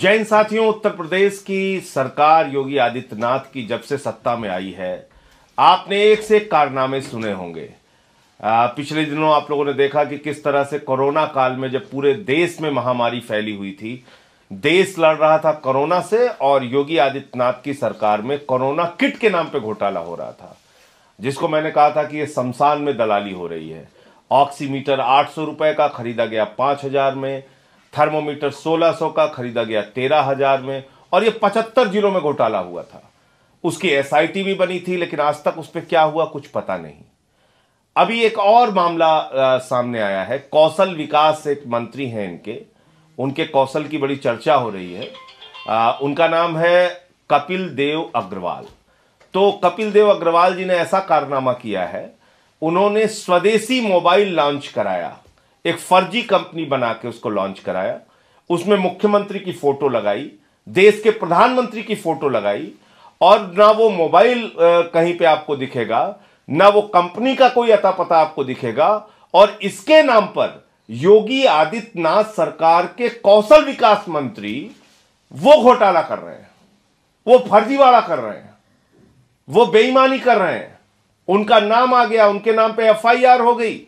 जैन साथियों उत्तर प्रदेश की सरकार योगी आदित्यनाथ की जब से सत्ता में आई है आपने एक से एक कारनामे सुने होंगे पिछले दिनों आप लोगों ने देखा कि किस तरह से कोरोना काल में जब पूरे देश में महामारी फैली हुई थी देश लड़ रहा था कोरोना से और योगी आदित्यनाथ की सरकार में कोरोना किट के नाम पे घोटाला हो रहा था जिसको मैंने कहा था कि ये शमशान में दलाली हो रही है ऑक्सीमीटर आठ सौ रुपए का खरीदा गया पांच हजार में थर्मोमीटर 1600 का खरीदा गया 13000 में और ये 75 जिलों में घोटाला हुआ था उसकी एसआईटी भी बनी थी लेकिन आज तक उस पर क्या हुआ कुछ पता नहीं अभी एक और मामला आ, सामने आया है कौशल विकास एक मंत्री हैं इनके उनके कौशल की बड़ी चर्चा हो रही है आ, उनका नाम है कपिल देव अग्रवाल तो कपिल देव अग्रवाल जी ने ऐसा कारनामा किया है उन्होंने स्वदेशी मोबाइल लॉन्च कराया एक फर्जी कंपनी बना के उसको लॉन्च कराया उसमें मुख्यमंत्री की फोटो लगाई देश के प्रधानमंत्री की फोटो लगाई और ना वो मोबाइल कहीं पे आपको दिखेगा ना वो कंपनी का कोई अता पता आपको दिखेगा और इसके नाम पर योगी आदित्यनाथ सरकार के कौशल विकास मंत्री वो घोटाला कर रहे हैं वो फर्जीवाड़ा कर रहे हैं वो बेईमानी कर रहे हैं उनका नाम आ गया उनके नाम पे एफआईआर हो गई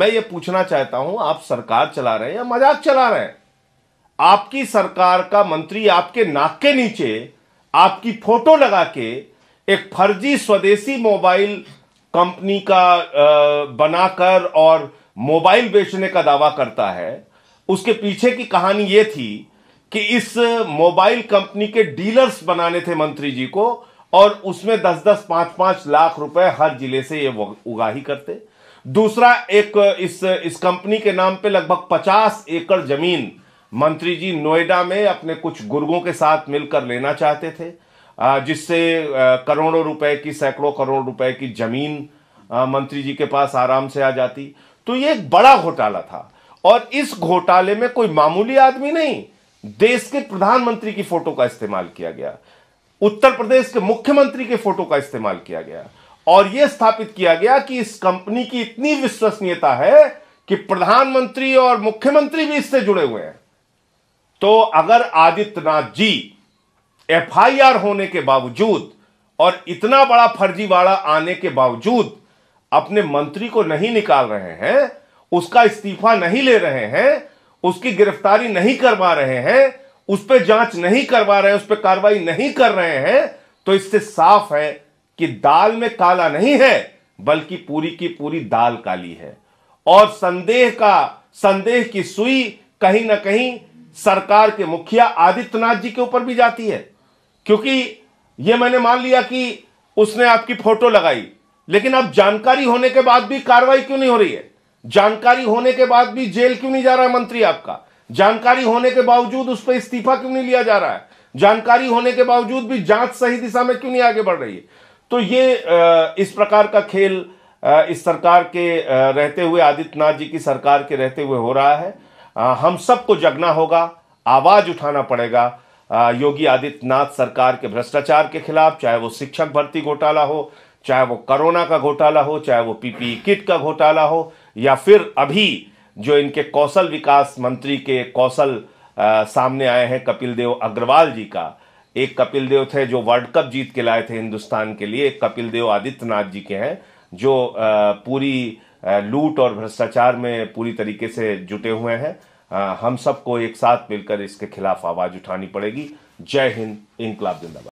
मैं ये पूछना चाहता हूं आप सरकार चला रहे हैं या मजाक चला रहे हैं आपकी सरकार का मंत्री आपके नाक के नीचे आपकी फोटो लगा के एक फर्जी स्वदेशी मोबाइल कंपनी का बनाकर और मोबाइल बेचने का दावा करता है उसके पीछे की कहानी यह थी कि इस मोबाइल कंपनी के डीलर्स बनाने थे मंत्री जी को और उसमें दस दस पांच पांच लाख रुपए हर जिले से ये उगाही करते दूसरा एक इस इस कंपनी के नाम पे लगभग 50 एकड़ जमीन मंत्री जी नोएडा में अपने कुछ गुर्गों के साथ मिलकर लेना चाहते थे जिससे करोड़ों रुपए की सैकड़ों करोड़ रुपए की जमीन मंत्री जी के पास आराम से आ जाती तो ये एक बड़ा घोटाला था और इस घोटाले में कोई मामूली आदमी नहीं देश के प्रधानमंत्री की फोटो का इस्तेमाल किया गया उत्तर प्रदेश के मुख्यमंत्री के फोटो का इस्तेमाल किया गया और यह स्थापित किया गया कि इस कंपनी की इतनी विश्वसनीयता है कि प्रधानमंत्री और मुख्यमंत्री भी इससे जुड़े हुए हैं तो अगर आदित्यनाथ जी एफआईआर होने के बावजूद और इतना बड़ा फर्जीवाड़ा आने के बावजूद अपने मंत्री को नहीं निकाल रहे हैं उसका इस्तीफा नहीं ले रहे हैं उसकी गिरफ्तारी नहीं करवा रहे हैं उस पर जांच नहीं करवा रहे हैं उस पर कार्रवाई नहीं कर रहे हैं तो इससे साफ है कि दाल में काला नहीं है बल्कि पूरी की पूरी दाल काली है और संदेह का संदेह की सुई कहीं ना कहीं सरकार के मुखिया आदित्यनाथ जी के ऊपर भी जाती है क्योंकि यह मैंने मान लिया कि उसने आपकी फोटो लगाई लेकिन अब जानकारी होने के बाद भी कार्रवाई क्यों नहीं हो रही है जानकारी होने के बाद भी जेल क्यों नहीं जा रहा है मंत्री आपका जानकारी होने के बावजूद उस पर इस्तीफा क्यों नहीं लिया जा रहा है जानकारी होने के बावजूद भी जांच सही दिशा में क्यों नहीं आगे बढ़ रही है तो ये इस प्रकार का खेल इस सरकार के रहते हुए आदित्यनाथ जी की सरकार के रहते हुए हो रहा है हम सबको जगना होगा आवाज उठाना पड़ेगा योगी आदित्यनाथ सरकार के भ्रष्टाचार के खिलाफ चाहे वो शिक्षक भर्ती घोटाला हो चाहे वो कोरोना का घोटाला हो चाहे वो पीपीई किट का घोटाला हो या फिर अभी जो इनके कौशल विकास मंत्री के कौशल सामने आए हैं कपिल देव अग्रवाल जी का एक कपिल देव थे जो वर्ल्ड कप जीत के लाए थे हिंदुस्तान के लिए एक कपिल देव आदित्यनाथ जी के हैं जो पूरी लूट और भ्रष्टाचार में पूरी तरीके से जुटे हुए हैं हम सबको एक साथ मिलकर इसके खिलाफ आवाज़ उठानी पड़ेगी जय हिंद इनकलाब जिंदाबाद